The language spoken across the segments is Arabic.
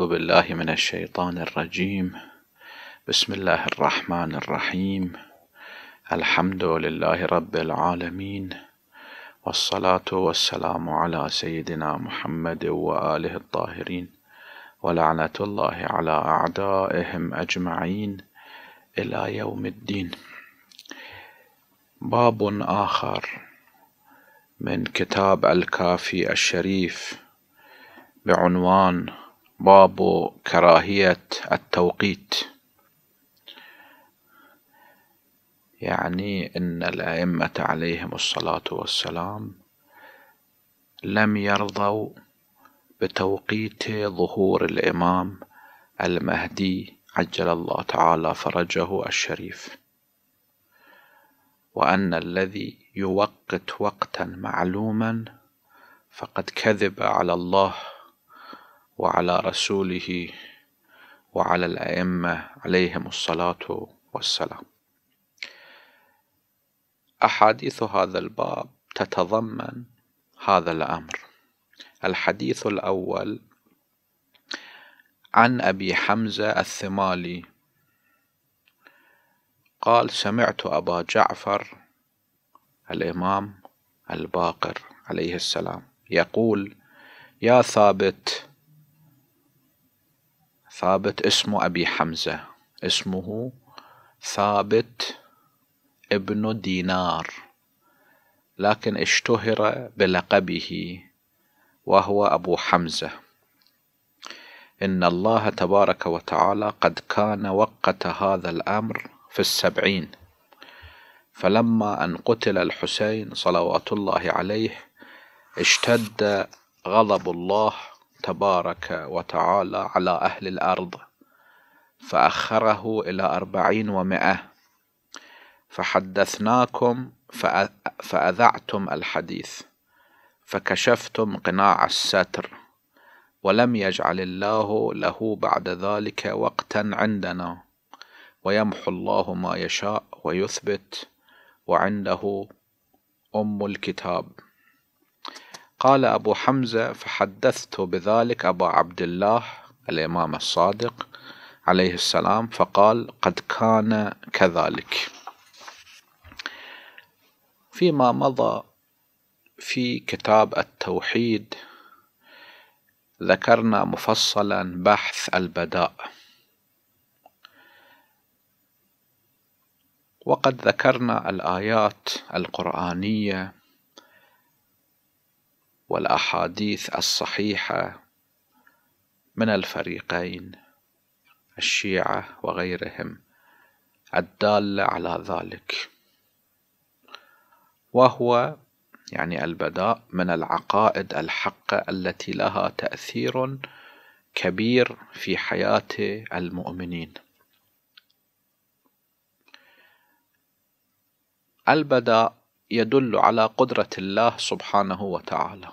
أعوذ بالله من الشيطان الرجيم بسم الله الرحمن الرحيم الحمد لله رب العالمين والصلاة والسلام على سيدنا محمد وآله الطاهرين ولعنة الله على أعدائهم أجمعين إلى يوم الدين باب آخر من كتاب الكافي الشريف بعنوان باب كراهية التوقيت يعني إن الأئمة عليهم الصلاة والسلام لم يرضوا بتوقيت ظهور الإمام المهدي عجل الله تعالى فرجه الشريف وأن الذي يوقت وقتا معلوما فقد كذب على الله وعلى رسوله وعلى الأئمة عليهم الصلاة والسلام. أحاديث هذا الباب تتضمن هذا الأمر. الحديث الأول عن أبي حمزة الثمالي قال سمعت أبا جعفر الإمام الباقر عليه السلام يقول يا ثابت ثابت اسم أبي حمزة اسمه ثابت ابن دينار لكن اشتهر بلقبه وهو أبو حمزة إن الله تبارك وتعالى قد كان وقت هذا الأمر في السبعين فلما أن قتل الحسين صلوات الله عليه اشتد غضب الله تبارك وتعالى على أهل الأرض فأخره إلى أربعين ومائة فحدثناكم فأذعتم الحديث فكشفتم قناع الستر ولم يجعل الله له بعد ذلك وقتا عندنا ويمحو الله ما يشاء ويثبت وعنده أم الكتاب قال أبو حمزة فحدثت بذلك أبا عبد الله الإمام الصادق عليه السلام فقال قد كان كذلك فيما مضى في كتاب التوحيد ذكرنا مفصلا بحث البداء وقد ذكرنا الآيات القرآنية والاحاديث الصحيحه من الفريقين الشيعه وغيرهم الداله على ذلك وهو يعني البداء من العقائد الحقه التي لها تاثير كبير في حياه المؤمنين البداء يدل على قدره الله سبحانه وتعالى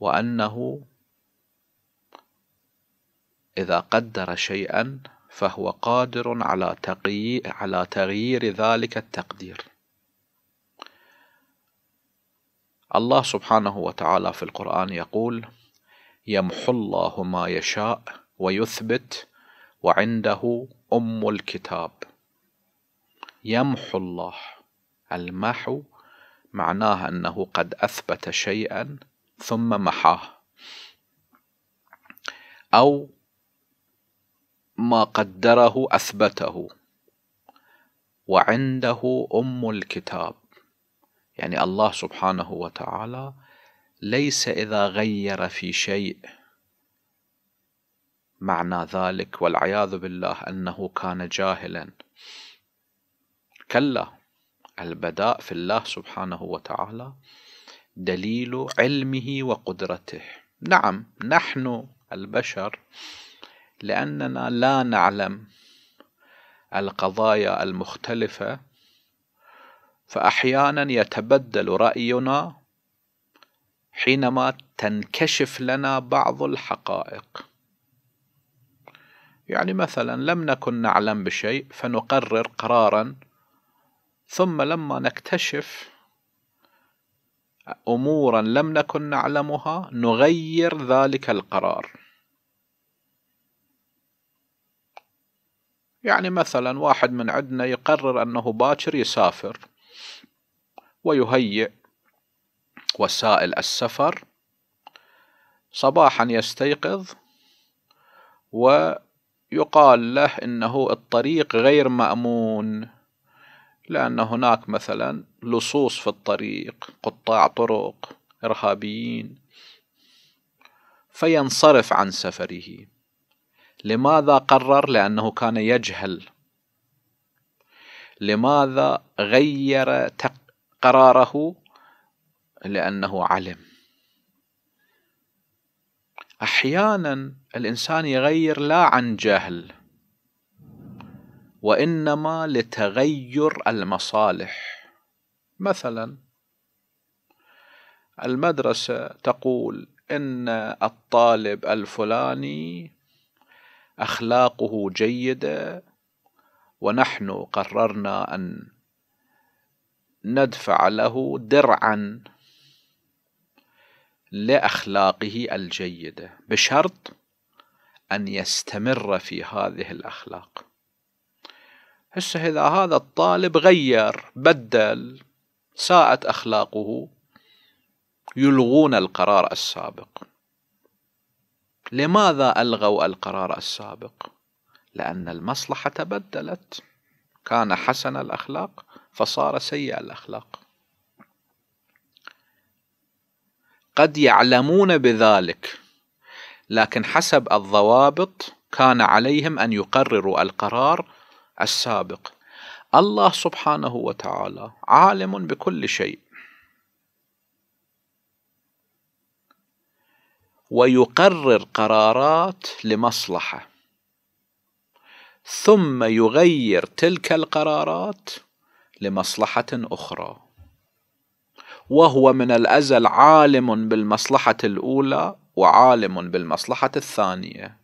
وأنه إذا قدر شيئا فهو قادر على تغيير, على تغيير ذلك التقدير الله سبحانه وتعالى في القرآن يقول يمحو الله ما يشاء ويثبت وعنده أم الكتاب يمحو الله المحو معناه أنه قد أثبت شيئا ثم محاه أو ما قدره أثبته وعنده أم الكتاب يعني الله سبحانه وتعالى ليس إذا غير في شيء معنى ذلك والعياذ بالله أنه كان جاهلا كلا البداء في الله سبحانه وتعالى دليل علمه وقدرته نعم نحن البشر لأننا لا نعلم القضايا المختلفة فأحيانا يتبدل رأينا حينما تنكشف لنا بعض الحقائق يعني مثلا لم نكن نعلم بشيء فنقرر قرارا ثم لما نكتشف امورا لم نكن نعلمها نغير ذلك القرار يعني مثلا واحد من عندنا يقرر انه باكر يسافر ويهيئ وسائل السفر صباحا يستيقظ ويقال له انه الطريق غير مامون لأن هناك مثلا لصوص في الطريق قطاع طرق إرهابيين فينصرف عن سفره لماذا قرر لأنه كان يجهل لماذا غير قراره لأنه علم أحيانا الإنسان يغير لا عن جهل وإنما لتغير المصالح مثلا المدرسة تقول إن الطالب الفلاني أخلاقه جيدة ونحن قررنا أن ندفع له درعا لأخلاقه الجيدة بشرط أن يستمر في هذه الأخلاق هسه إذا هذا الطالب غير بدل ساءت أخلاقه يلغون القرار السابق لماذا ألغوا القرار السابق؟ لأن المصلحة تبدلت كان حسن الأخلاق فصار سيء الأخلاق قد يعلمون بذلك لكن حسب الضوابط كان عليهم أن يقرروا القرار السابق الله سبحانه وتعالى عالم بكل شيء ويقرر قرارات لمصلحه ثم يغير تلك القرارات لمصلحه اخرى وهو من الازل عالم بالمصلحه الاولى وعالم بالمصلحه الثانيه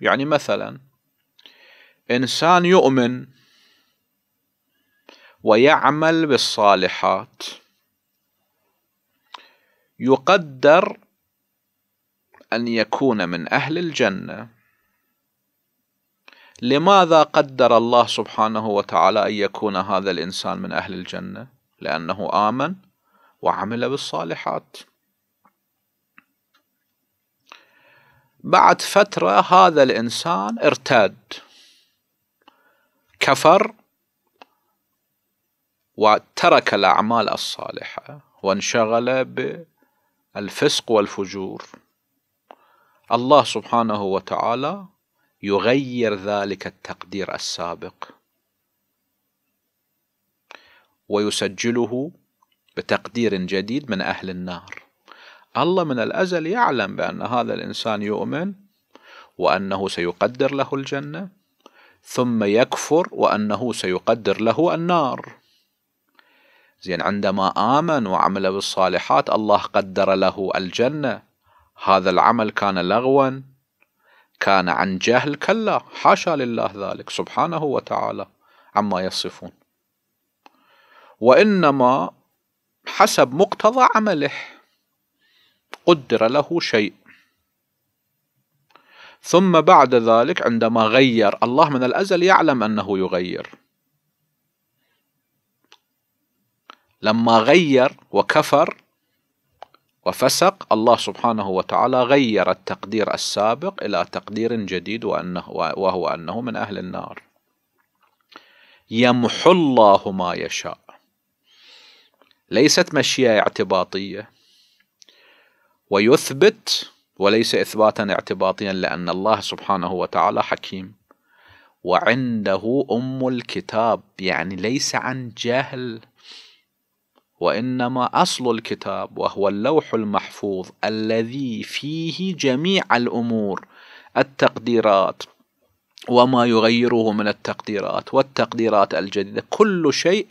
يعني مثلا إنسان يؤمن ويعمل بالصالحات يقدر أن يكون من أهل الجنة لماذا قدر الله سبحانه وتعالى أن يكون هذا الإنسان من أهل الجنة لأنه آمن وعمل بالصالحات بعد فترة هذا الإنسان ارتد كفر وترك الأعمال الصالحة وانشغل بالفسق والفجور الله سبحانه وتعالى يغير ذلك التقدير السابق ويسجله بتقدير جديد من أهل النار الله من الأزل يعلم بأن هذا الإنسان يؤمن وأنه سيقدر له الجنة ثم يكفر وأنه سيقدر له النار زين عندما آمن وعمل بالصالحات الله قدر له الجنة هذا العمل كان لغوا كان عن جهل كلا حاشا لله ذلك سبحانه وتعالى عما يصفون وإنما حسب مقتضى عمله قدر له شيء ثم بعد ذلك عندما غير الله من الأزل يعلم أنه يغير لما غير وكفر وفسق الله سبحانه وتعالى غير التقدير السابق إلى تقدير جديد وأنه وهو أنه من أهل النار يمحو الله ما يشاء ليست مشيئة اعتباطية ويثبت وليس إثباتا اعتباطيا لأن الله سبحانه وتعالى حكيم وعنده أم الكتاب يعني ليس عن جهل وإنما أصل الكتاب وهو اللوح المحفوظ الذي فيه جميع الأمور التقديرات وما يغيره من التقديرات والتقديرات الجديدة كل شيء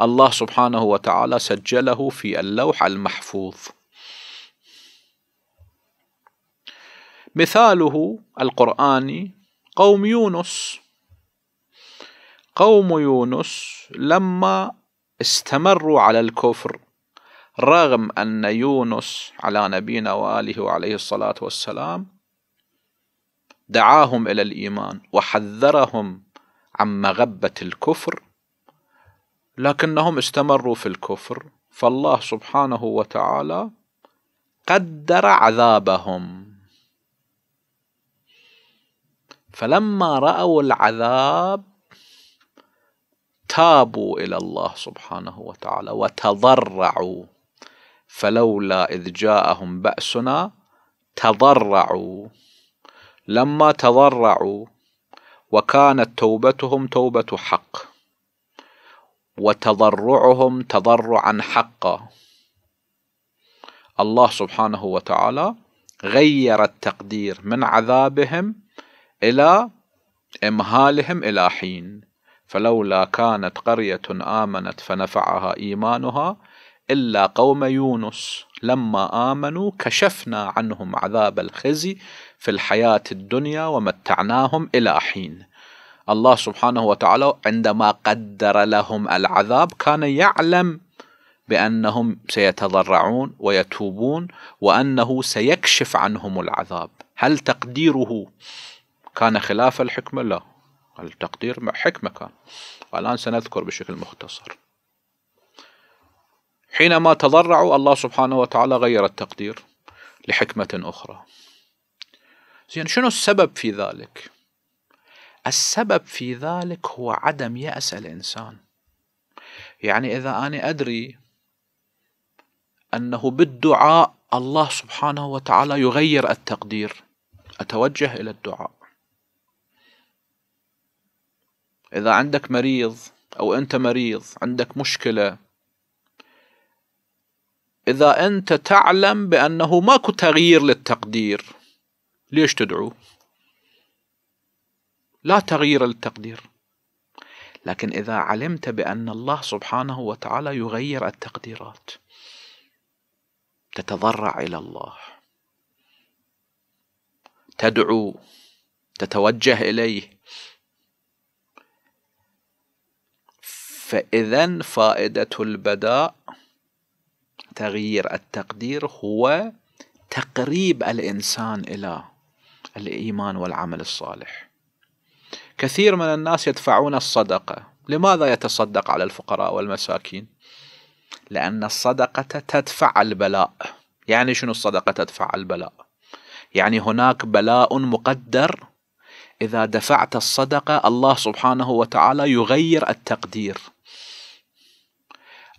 الله سبحانه وتعالى سجله في اللوح المحفوظ مثاله القرآني قوم يونس قوم يونس لما استمروا على الكفر رغم أن يونس على نبينا وآله وعليه الصلاة والسلام دعاهم إلى الإيمان وحذرهم عن مغبة الكفر لكنهم استمروا في الكفر فالله سبحانه وتعالى قدر عذابهم فلما رأوا العذاب تابوا إلى الله سبحانه وتعالى وتضرعوا فلولا إذ جاءهم بأسنا تضرعوا لما تضرعوا وكانت توبتهم توبة حق وتضرعهم تضرعا حقا الله سبحانه وتعالى غير التقدير من عذابهم إلى إمهالهم إلى حين فلولا كانت قرية آمنت فنفعها إيمانها إلا قوم يونس لما آمنوا كشفنا عنهم عذاب الخزي في الحياة الدنيا ومتعناهم إلى حين الله سبحانه وتعالى عندما قدر لهم العذاب كان يعلم بأنهم سيتضرعون ويتوبون وأنه سيكشف عنهم العذاب هل تقديره كان خلاف الحكمة لا التقدير حكمة كان والآن سنذكر بشكل مختصر حينما تضرعوا الله سبحانه وتعالى غير التقدير لحكمة أخرى زين شنو السبب في ذلك السبب في ذلك هو عدم يأس الإنسان يعني إذا أنا أدري أنه بالدعاء الله سبحانه وتعالى يغير التقدير أتوجه إلى الدعاء إذا عندك مريض أو أنت مريض عندك مشكلة إذا أنت تعلم بأنه ماكو تغيير للتقدير ليش تدعو؟ لا تغيير للتقدير لكن إذا علمت بأن الله سبحانه وتعالى يغير التقديرات تتضرع إلى الله تدعو تتوجه إليه فإذا فائدة البداء تغيير التقدير هو تقريب الإنسان إلى الإيمان والعمل الصالح كثير من الناس يدفعون الصدقة لماذا يتصدق على الفقراء والمساكين لأن الصدقة تدفع البلاء يعني شنو الصدقة تدفع البلاء يعني هناك بلاء مقدر إذا دفعت الصدقة الله سبحانه وتعالى يغير التقدير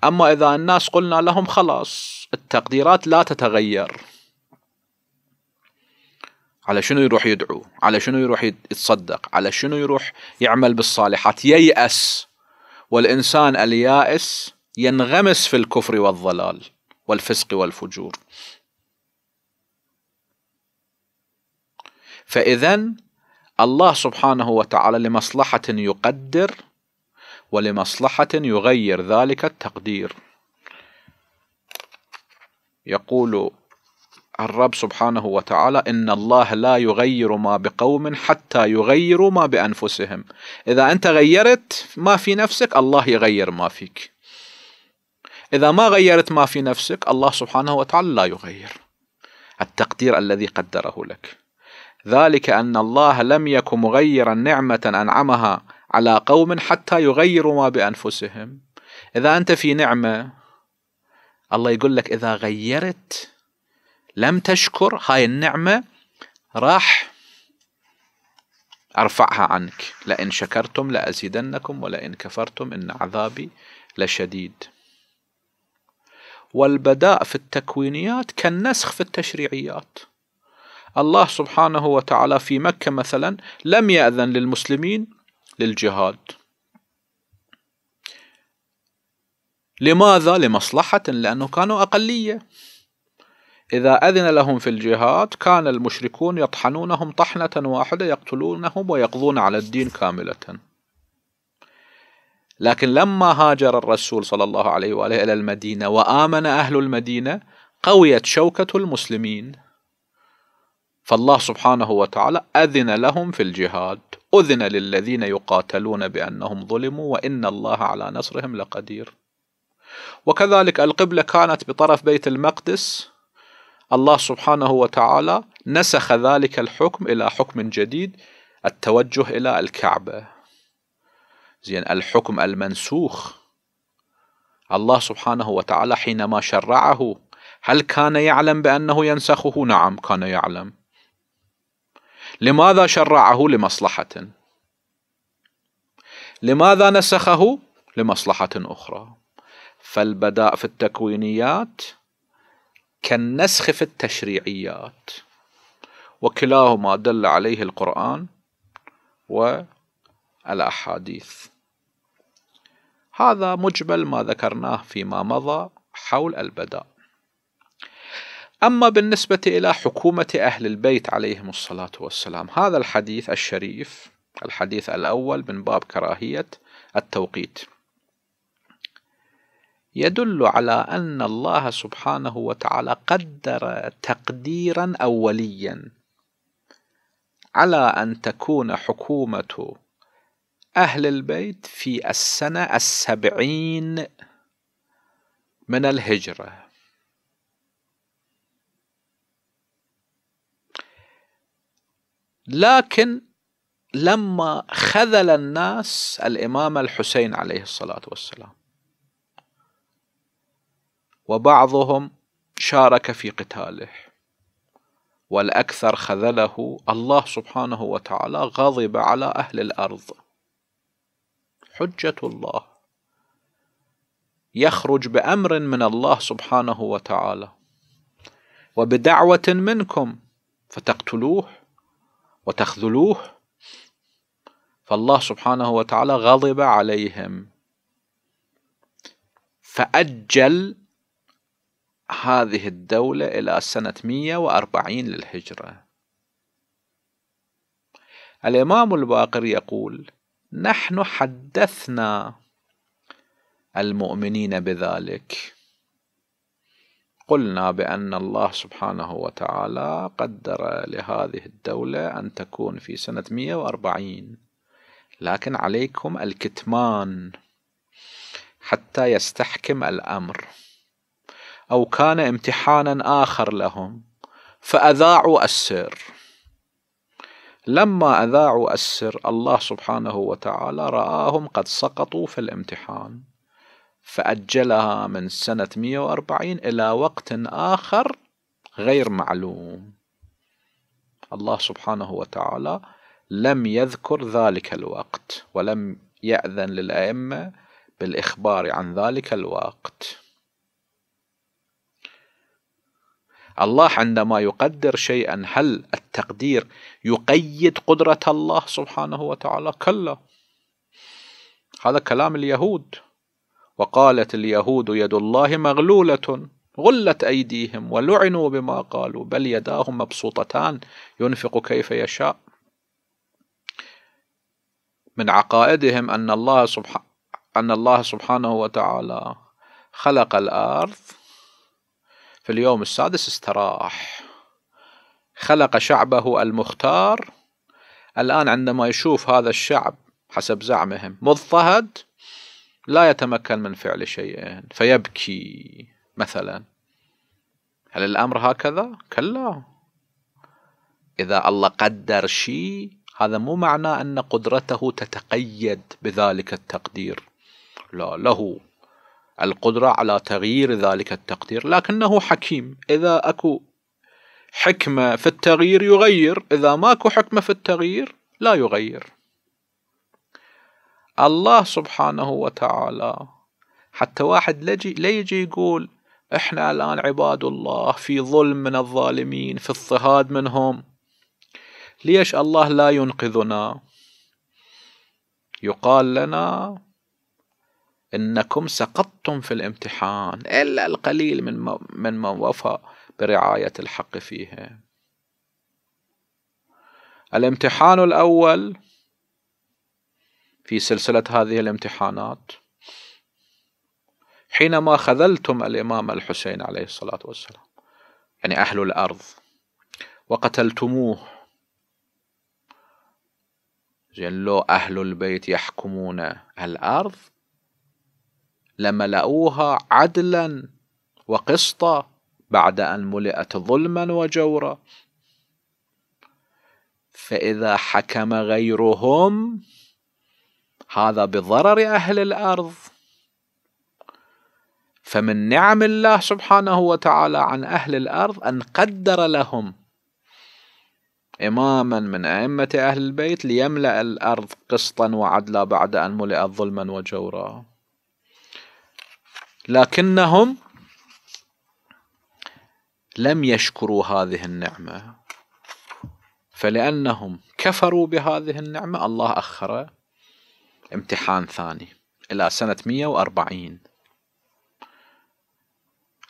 أما إذا الناس قلنا لهم خلاص التقديرات لا تتغير على شنو يروح يدعو على شنو يروح يتصدق على شنو يروح يعمل بالصالحات ييأس والإنسان اليائس ينغمس في الكفر والضلال والفسق والفجور فإذا الله سبحانه وتعالى لمصلحة يقدر ولمصلحة يغير ذلك التقدير يقول الرب سبحانه وتعالى إن الله لا يغير ما بقوم حتى يغيروا ما بأنفسهم إذا أنت غيرت ما في نفسك الله يغير ما فيك إذا ما غيرت ما في نفسك الله سبحانه وتعالى لا يغير التقدير الذي قدره لك ذلك أن الله لم يك مغيرا نعمة أنعمها على قوم حتى يغيروا ما بأنفسهم إذا أنت في نعمة الله يقول لك إذا غيرت لم تشكر هاي النعمة راح أرفعها عنك لئن شكرتم لأزيدنكم ولئن كفرتم إن عذابي لشديد والبداء في التكوينيات كالنسخ في التشريعيات الله سبحانه وتعالى في مكة مثلا لم يأذن للمسلمين للجهاد لماذا؟ لمصلحة لأنه كانوا أقلية إذا أذن لهم في الجهاد كان المشركون يطحنونهم طحنة واحدة يقتلونهم ويقضون على الدين كاملة لكن لما هاجر الرسول صلى الله عليه وآله إلى المدينة وآمن أهل المدينة قويت شوكة المسلمين فالله سبحانه وتعالى أذن لهم في الجهاد أذن للذين يقاتلون بأنهم ظلموا وإن الله على نصرهم لقدير وكذلك القبلة كانت بطرف بيت المقدس الله سبحانه وتعالى نسخ ذلك الحكم إلى حكم جديد التوجه إلى الكعبة زين الحكم المنسوخ الله سبحانه وتعالى حينما شرعه هل كان يعلم بأنه ينسخه؟ نعم كان يعلم لماذا شرعه لمصلحة لماذا نسخه لمصلحة أخرى فالبداء في التكوينيات كالنسخ في التشريعيات وكلاهما دل عليه القرآن والأحاديث هذا مجمل ما ذكرناه فيما مضى حول البداء أما بالنسبة إلى حكومة أهل البيت عليهم الصلاة والسلام هذا الحديث الشريف الحديث الأول من باب كراهية التوقيت يدل على أن الله سبحانه وتعالى قدر تقديرا أوليا على أن تكون حكومة أهل البيت في السنة السبعين من الهجرة لكن لما خذل الناس الإمام الحسين عليه الصلاة والسلام وبعضهم شارك في قتاله والأكثر خذله الله سبحانه وتعالى غضب على أهل الأرض حجة الله يخرج بأمر من الله سبحانه وتعالى وبدعوة منكم فتقتلوه وتخذلوه فالله سبحانه وتعالى غضب عليهم فأجل هذه الدولة إلى سنة 140 للهجرة الإمام الباقر يقول نحن حدثنا المؤمنين بذلك قلنا بأن الله سبحانه وتعالى قدر لهذه الدولة أن تكون في سنة 140 لكن عليكم الكتمان حتى يستحكم الأمر أو كان امتحانا آخر لهم فأذاعوا السر لما أذاعوا السر الله سبحانه وتعالى رآهم قد سقطوا في الامتحان فأجلها من سنة 140 إلى وقت آخر غير معلوم الله سبحانه وتعالى لم يذكر ذلك الوقت ولم يأذن للأئمة بالإخبار عن ذلك الوقت الله عندما يقدر شيئا هل التقدير يقيد قدرة الله سبحانه وتعالى كلا هذا كلام اليهود وقالت اليهود يد الله مغلولة غلت أيديهم ولعنوا بما قالوا بل يداه مبسوطتان ينفق كيف يشاء من عقائدهم أن الله سبحانه أن الله سبحانه وتعالى خلق الأرض في اليوم السادس استراح خلق شعبه المختار الآن عندما يشوف هذا الشعب حسب زعمهم مضطهد لا يتمكن من فعل شيء فيبكي مثلا هل الأمر هكذا؟ كلا إذا الله قدر شيء هذا مو معنى أن قدرته تتقيد بذلك التقدير لا له القدرة على تغيير ذلك التقدير لكنه حكيم إذا أكو حكمة في التغيير يغير إذا ماكو حكمة في التغيير لا يغير الله سبحانه وتعالى حتى واحد لا يجي يقول احنا الان عباد الله في ظلم من الظالمين في اضطهاد منهم ليش الله لا ينقذنا يقال لنا انكم سقطتم في الامتحان الا القليل من من من وفى برعايه الحق فيها الامتحان الاول في سلسلة هذه الامتحانات حينما خذلتم الإمام الحسين عليه الصلاة والسلام يعني أهل الأرض وقتلتموه زين لو أهل البيت يحكمون الأرض لملؤوها عدلا وقسطا بعد أن ملئت ظلما وجورا فإذا حكم غيرهم هذا بضرر أهل الأرض فمن نعم الله سبحانه وتعالى عن أهل الأرض أن قدر لهم إماما من أئمة أهل البيت ليملأ الأرض قسطا وعدلا بعد أن ملئت ظلما وجورا لكنهم لم يشكروا هذه النعمة فلأنهم كفروا بهذه النعمة الله أخر امتحان ثاني إلى سنة 140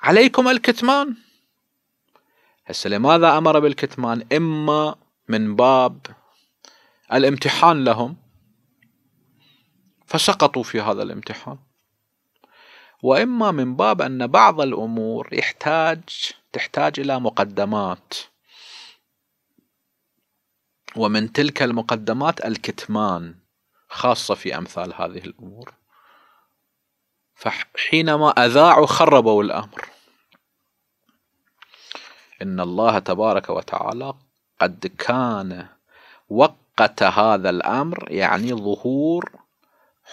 عليكم الكتمان هسه لماذا أمر بالكتمان إما من باب الامتحان لهم فسقطوا في هذا الامتحان واما من باب ان بعض الامور يحتاج تحتاج الى مقدمات ومن تلك المقدمات الكتمان خاصة في أمثال هذه الأمور فحينما أذاعوا خربوا الأمر إن الله تبارك وتعالى قد كان وقت هذا الأمر يعني ظهور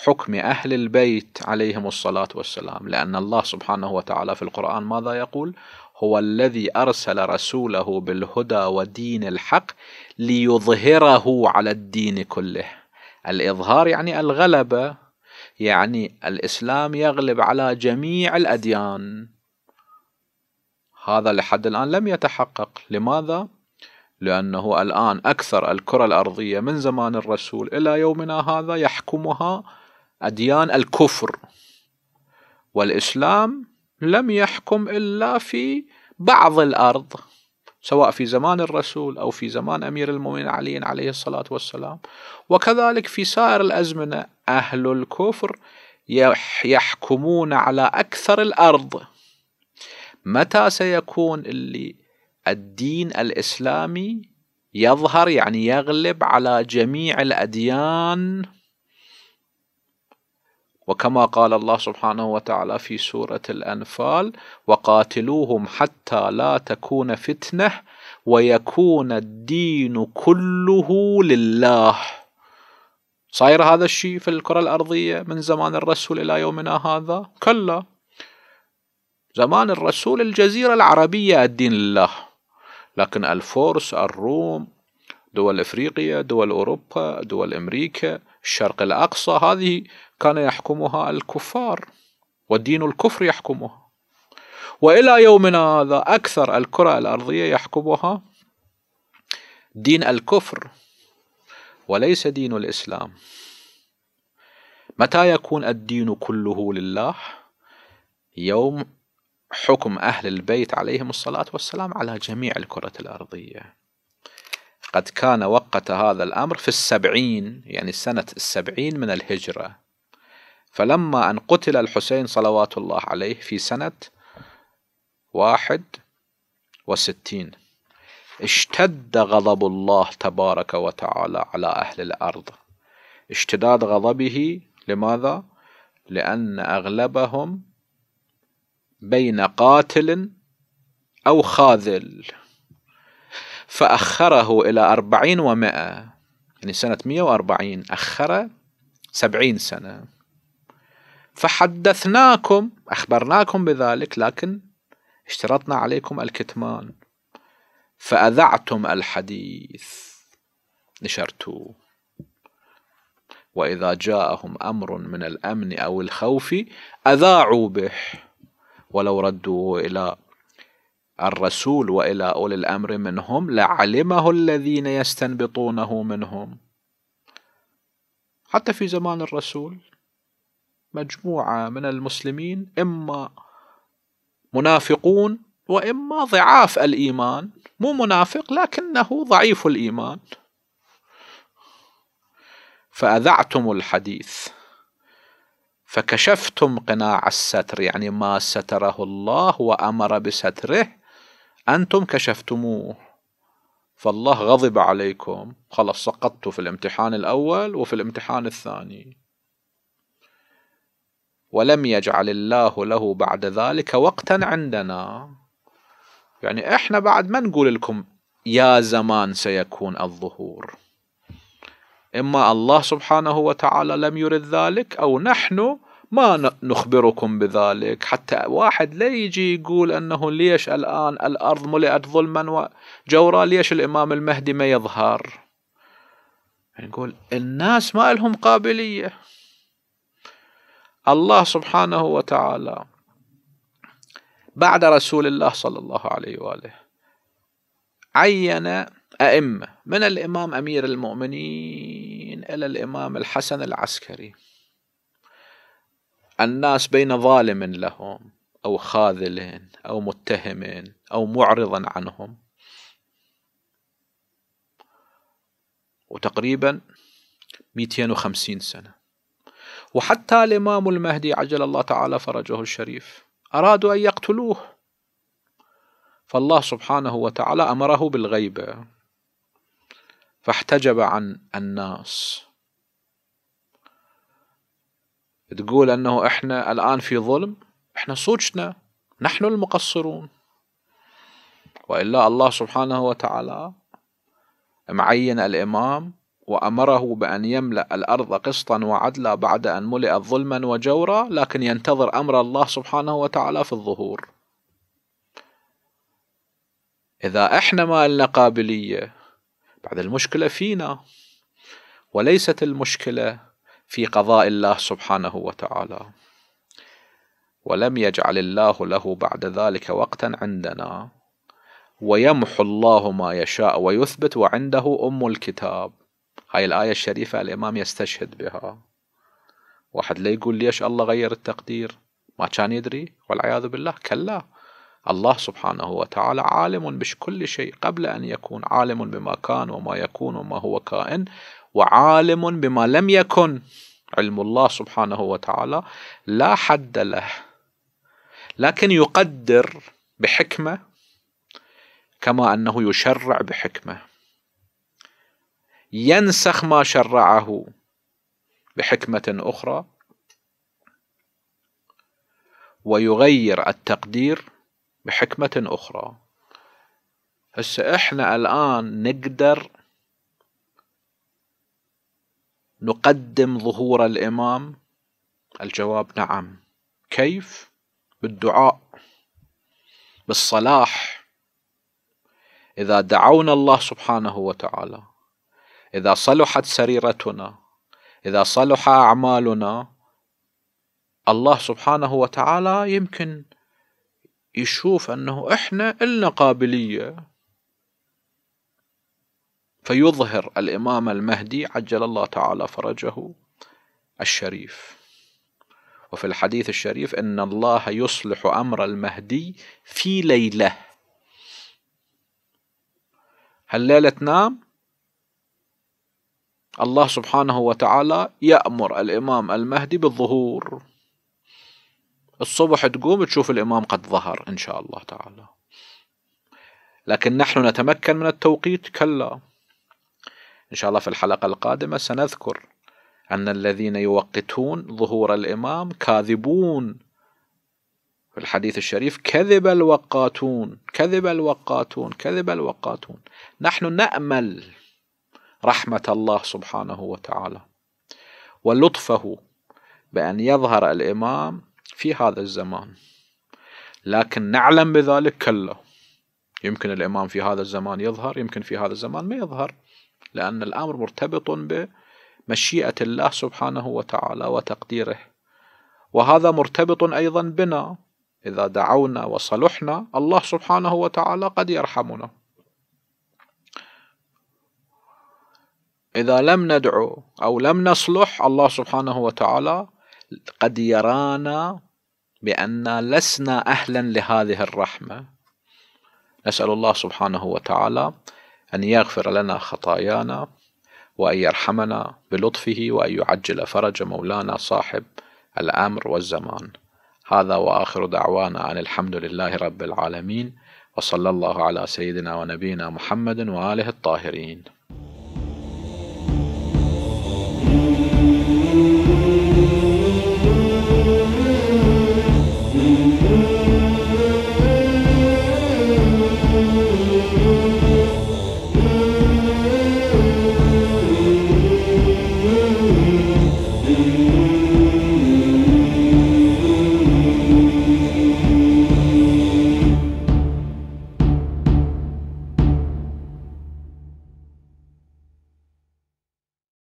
حكم أهل البيت عليهم الصلاة والسلام لأن الله سبحانه وتعالى في القرآن ماذا يقول هو الذي أرسل رسوله بالهدى ودين الحق ليظهره على الدين كله الإظهار يعني الغلبة يعني الإسلام يغلب على جميع الأديان هذا لحد الآن لم يتحقق لماذا؟ لأنه الآن أكثر الكرة الأرضية من زمان الرسول إلى يومنا هذا يحكمها أديان الكفر والإسلام لم يحكم إلا في بعض الأرض سواء في زمان الرسول أو في زمان أمير المؤمنين علي عليه الصلاة والسلام وكذلك في سائر الأزمنة أهل الكفر يحكمون على أكثر الأرض متى سيكون اللي الدين الإسلامي يظهر يعني يغلب على جميع الأديان وكما قال الله سبحانه وتعالى في سورة الأنفال وقاتلوهم حتى لا تكون فتنة ويكون الدين كله لله صاير هذا الشيء في الكرة الأرضية من زمان الرسول إلى يومنا هذا كلا زمان الرسول الجزيرة العربية الدين لله لكن الفرس الروم دول افريقيا دول اوروبا دول امريكا الشرق الأقصى هذه كان يحكمها الكفار ودين الكفر يحكمها وإلى يومنا هذا أكثر الكرة الأرضية يحكمها دين الكفر وليس دين الإسلام متى يكون الدين كله لله يوم حكم أهل البيت عليهم الصلاة والسلام على جميع الكرة الأرضية قد كان وقت هذا الأمر في السبعين يعني سنة السبعين من الهجرة فلما أن قتل الحسين صلوات الله عليه في سنة واحد وستين اشتد غضب الله تبارك وتعالى على أهل الأرض اشتداد غضبه لماذا؟ لأن أغلبهم بين قاتل أو خاذل فأخره إلى أربعين ومائة يعني سنة مئة وأربعين أخر سبعين سنة فحدثناكم أخبرناكم بذلك لكن اشترطنا عليكم الكتمان فأذعتم الحديث نشرتوه وإذا جاءهم أمر من الأمن أو الخوف أذاعوا به ولو ردوه إلى الرسول والى اولي الامر منهم لعلمه الذين يستنبطونه منهم حتى في زمان الرسول مجموعه من المسلمين اما منافقون واما ضعاف الايمان مو منافق لكنه ضعيف الايمان فاذعتم الحديث فكشفتم قناع الستر يعني ما ستره الله وامر بستره أنتم كشفتموه فالله غضب عليكم خلص سقطتوا في الامتحان الأول وفي الامتحان الثاني ولم يجعل الله له بعد ذلك وقتا عندنا يعني احنا بعد ما نقول لكم يا زمان سيكون الظهور إما الله سبحانه وتعالى لم يرد ذلك أو نحن ما نخبركم بذلك حتى واحد لا يجي يقول أنه ليش الآن الأرض ملئت ظلما وجورا ليش الإمام المهدي ما يظهر نقول الناس ما لهم قابلية الله سبحانه وتعالى بعد رسول الله صلى الله عليه وآله عين أئمة من الإمام أمير المؤمنين إلى الإمام الحسن العسكري الناس بين ظالم لهم أو خاذل أو متهم أو معرض عنهم وتقريبا 250 سنة وحتى الإمام المهدي عجل الله تعالى فرجه الشريف أرادوا أن يقتلوه فالله سبحانه وتعالى أمره بالغيبة فاحتجب عن الناس تقول انه احنا الان في ظلم احنا صوجنا نحن المقصرون والا الله سبحانه وتعالى معين الامام وامره بان يملا الارض قسطا وعدلا بعد ان ملئت ظلما وجورا لكن ينتظر امر الله سبحانه وتعالى في الظهور اذا احنا ما لنا قابليه بعد المشكله فينا وليست المشكله في قضاء الله سبحانه وتعالى ولم يجعل الله له بعد ذلك وقتا عندنا ويمحو الله ما يشاء ويثبت وعنده أم الكتاب هاي الآية الشريفة الإمام يستشهد بها واحد لا يقول ليش الله غير التقدير ما كان يدري والعياذ بالله كلا الله سبحانه وتعالى عالم بكل شيء قبل أن يكون عالم بما كان وما يكون وما هو كائن وعالم بما لم يكن علم الله سبحانه وتعالى لا حد له لكن يقدر بحكمة كما أنه يشرع بحكمة ينسخ ما شرعه بحكمة أخرى ويغير التقدير بحكمة أخرى هسه إحنا الآن نقدر نقدم ظهور الإمام الجواب نعم كيف بالدعاء بالصلاح إذا دعونا الله سبحانه وتعالى إذا صلحت سريرتنا إذا صلح أعمالنا الله سبحانه وتعالى يمكن يشوف أنه إحنا إلنا قابلية فيظهر الإمام المهدي عجل الله تعالى فرجه الشريف وفي الحديث الشريف إن الله يصلح أمر المهدي في ليلة هالليلة تنام الله سبحانه وتعالى يأمر الإمام المهدي بالظهور الصبح تقوم تشوف الإمام قد ظهر إن شاء الله تعالى لكن نحن نتمكن من التوقيت كلا إن شاء الله في الحلقة القادمة سنذكر أن الذين يوقتون ظهور الإمام كاذبون في الحديث الشريف كذب الوقاتون كذب الوقاتون كذب الوقاتون نحن نأمل رحمة الله سبحانه وتعالى ولطفه بأن يظهر الإمام في هذا الزمان لكن نعلم بذلك كلا يمكن الإمام في هذا الزمان يظهر يمكن في هذا الزمان ما يظهر لأن الأمر مرتبط بمشيئة الله سبحانه وتعالى وتقديره وهذا مرتبط أيضا بنا إذا دعونا وصلحنا الله سبحانه وتعالى قد يرحمنا إذا لم ندعو أو لم نصلح الله سبحانه وتعالى قد يرانا بأننا لسنا أهلا لهذه الرحمة نسأل الله سبحانه وتعالى أن يغفر لنا خطايانا وأن يرحمنا بلطفه وأن يعجل فرج مولانا صاحب الأمر والزمان هذا وآخر دعوانا عن الحمد لله رب العالمين وصلى الله على سيدنا ونبينا محمد وآله الطاهرين